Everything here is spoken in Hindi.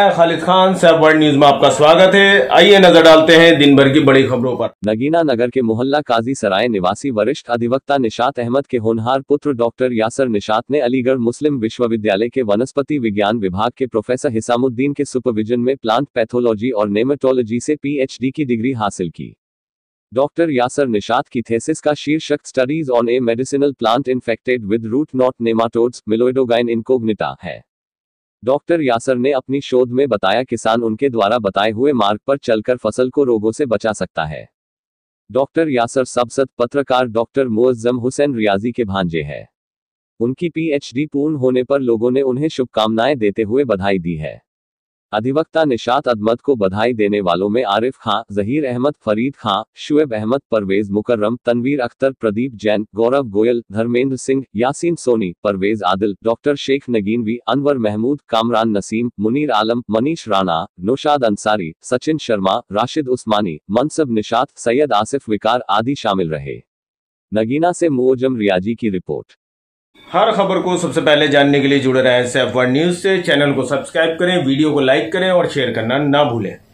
मैं खालिद खान वर्ल्ड न्यूज में आपका स्वागत है आइए नजर डालते हैं दिन भर की बड़ी खबरों पर नगीना नगर के मोहल्ला काजी सराय निवासी वरिष्ठ अधिवक्ता निशात अहमद के होनहार पुत्र डॉक्टर यासर निशात ने अलीगढ़ मुस्लिम विश्वविद्यालय के वनस्पति विज्ञान विभाग के प्रोफेसर हिसामुद्दीन के सुपरविजन में प्लांट पैथोलॉजी और नेमेटोलॉजी से पीएचडी की डिग्री हासिल की डॉक्टर यासर निशात की थेसिस का शीर्षक studies on a medicinal plant infected with root knot nematodes Meloidogyne incognita है डॉक्टर यासर ने अपनी शोध में बताया किसान उनके द्वारा बताए हुए मार्ग पर चलकर फसल को रोगों से बचा सकता है डॉक्टर यासर सबसद पत्रकार डॉक्टर मुअज्जम हुसैन रियाजी के भांजे हैं उनकी पीएचडी पूर्ण होने पर लोगों ने उन्हें शुभकामनाएं देते हुए बधाई दी है अधिवक्ता निशात अदमत को बधाई देने वालों में आरिफ खां जहीर अहमद फरीद खां शुएब अहमद परवेज मुकर्रम तनवीर अख्तर प्रदीप जैन गौरव गोयल धर्मेंद्र सिंह यासीन सोनी परवेज आदिल डॉक्टर शेख नगीनवी अनवर महमूद कामरान नसीम मुनीर आलम मनीष राणा नौशाद अंसारी सचिन शर्मा राशिद उस्मानी मनसब निशात सैयद आसिफ विकार आदि शामिल रहे नगीना से मुओजम रियाजी की रिपोर्ट हर खबर को सबसे पहले जानने के लिए जुड़े रहें सेफ वन न्यूज़ से चैनल को सब्सक्राइब करें वीडियो को लाइक करें और शेयर करना ना भूलें